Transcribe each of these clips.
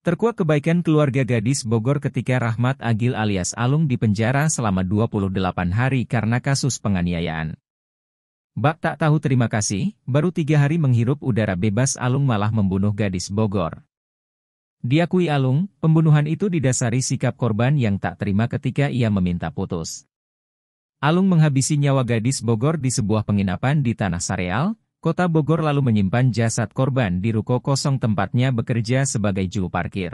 Terkuak kebaikan keluarga gadis Bogor ketika Rahmat Agil alias Alung dipenjara selama 28 hari karena kasus penganiayaan. Bak tak tahu terima kasih, baru tiga hari menghirup udara bebas Alung malah membunuh gadis Bogor. Diakui Alung, pembunuhan itu didasari sikap korban yang tak terima ketika ia meminta putus. Alung menghabisi nyawa gadis Bogor di sebuah penginapan di Tanah Sareal, Kota Bogor lalu menyimpan jasad korban di ruko kosong tempatnya bekerja sebagai juru parkir.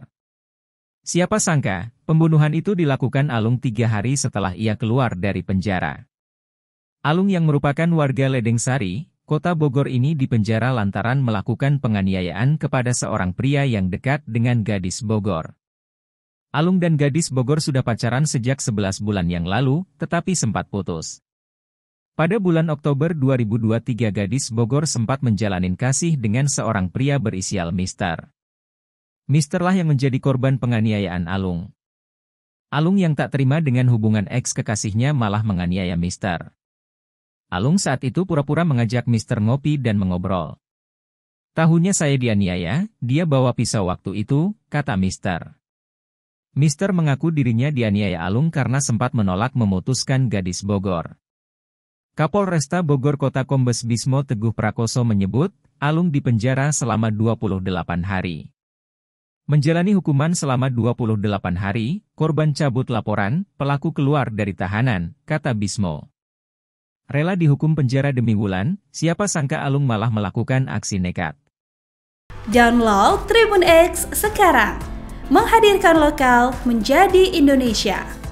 Siapa sangka, pembunuhan itu dilakukan Alung tiga hari setelah ia keluar dari penjara. Alung yang merupakan warga Ledeng Sari, kota Bogor ini dipenjara lantaran melakukan penganiayaan kepada seorang pria yang dekat dengan gadis Bogor. Alung dan gadis Bogor sudah pacaran sejak 11 bulan yang lalu, tetapi sempat putus. Pada bulan Oktober 2023 gadis Bogor sempat menjalanin kasih dengan seorang pria berisial Mister. Mister lah yang menjadi korban penganiayaan Alung. Alung yang tak terima dengan hubungan ex kekasihnya malah menganiaya Mister. Alung saat itu pura-pura mengajak Mister ngopi dan mengobrol. Tahunya saya dianiaya, dia bawa pisau waktu itu, kata Mister. Mister mengaku dirinya dianiaya Alung karena sempat menolak memutuskan gadis Bogor. Kapolresta Bogor Kota Kombes Bismo Teguh Prakoso menyebut, Alung dipenjara selama 28 hari. Menjalani hukuman selama 28 hari, korban cabut laporan, pelaku keluar dari tahanan, kata Bismo. Rela dihukum penjara demi Wulan, siapa sangka Alung malah melakukan aksi nekat. Download Tribun X sekarang, menghadirkan lokal menjadi Indonesia.